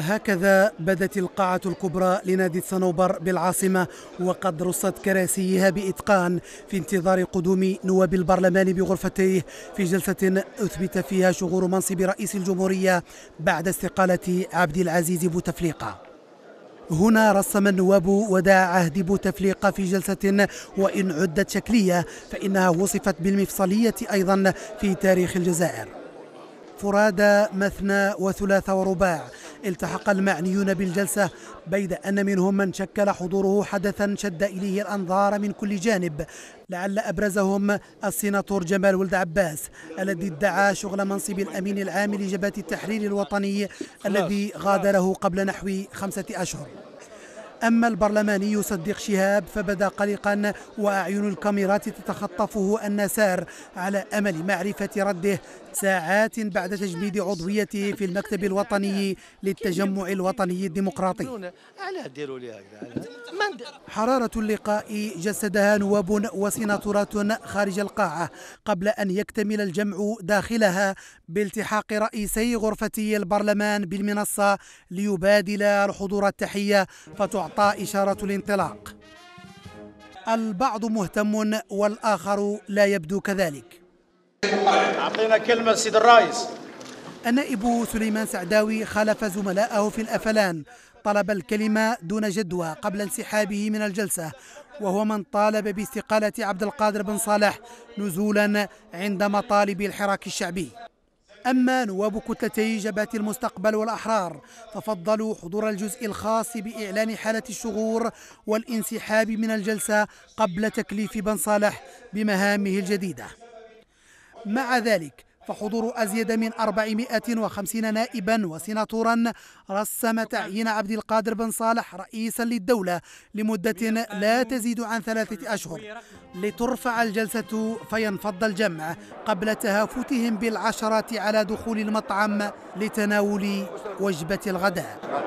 هكذا بدت القاعة الكبرى لنادي الصنوبر بالعاصمة وقد رصت كراسيها بإتقان في انتظار قدوم نواب البرلمان بغرفتيه في جلسة أثبت فيها شغور منصب رئيس الجمهورية بعد استقالة عبد العزيز بوتفليقة هنا رسم النواب وداع عهد بوتفليقة في جلسة وإن عدت شكلية فإنها وصفت بالمفصلية أيضا في تاريخ الجزائر فرادى مثنى وثلاث ورباع التحق المعنيون بالجلسة بيد أن منهم من شكل حضوره حدثا شد إليه الأنظار من كل جانب لعل أبرزهم السيناتور جمال ولد عباس الذي ادعى شغل منصب الأمين العام لجبهة التحرير الوطني الذي غادره قبل نحو خمسة أشهر أما البرلماني صديق شهاب فبدا قلقا وأعين الكاميرات تتخطفه النسار على أمل معرفة رده ساعات بعد تجميد عضويته في المكتب الوطني للتجمع الوطني الديمقراطي حرارة اللقاء جسدها نواب وسناتورات خارج القاعة قبل أن يكتمل الجمع داخلها بالتحاق رئيسي غرفتي البرلمان بالمنصة ليبادل الحضور التحية فتعطى إشارة الانطلاق البعض مهتم والآخر لا يبدو كذلك أعطينا كلمة سيد الرئيس النائب سليمان سعداوي خالف زملائه في الأفلان طلب الكلمة دون جدوى قبل انسحابه من الجلسة وهو من طالب باستقالة عبد القادر بن صالح نزولا عند مطالب الحراك الشعبي أما نواب كتلتي جبهة المستقبل والأحرار ففضلوا حضور الجزء الخاص بإعلان حالة الشغور والانسحاب من الجلسة قبل تكليف بن صالح بمهامه الجديدة مع ذلك فحضور أزيد من 450 نائبا وسناتورا رسم تعيين عبد القادر بن صالح رئيسا للدولة لمدة لا تزيد عن ثلاثة أشهر لترفع الجلسة فينفض الجمع قبل تهافتهم بالعشرات على دخول المطعم لتناول وجبة الغداء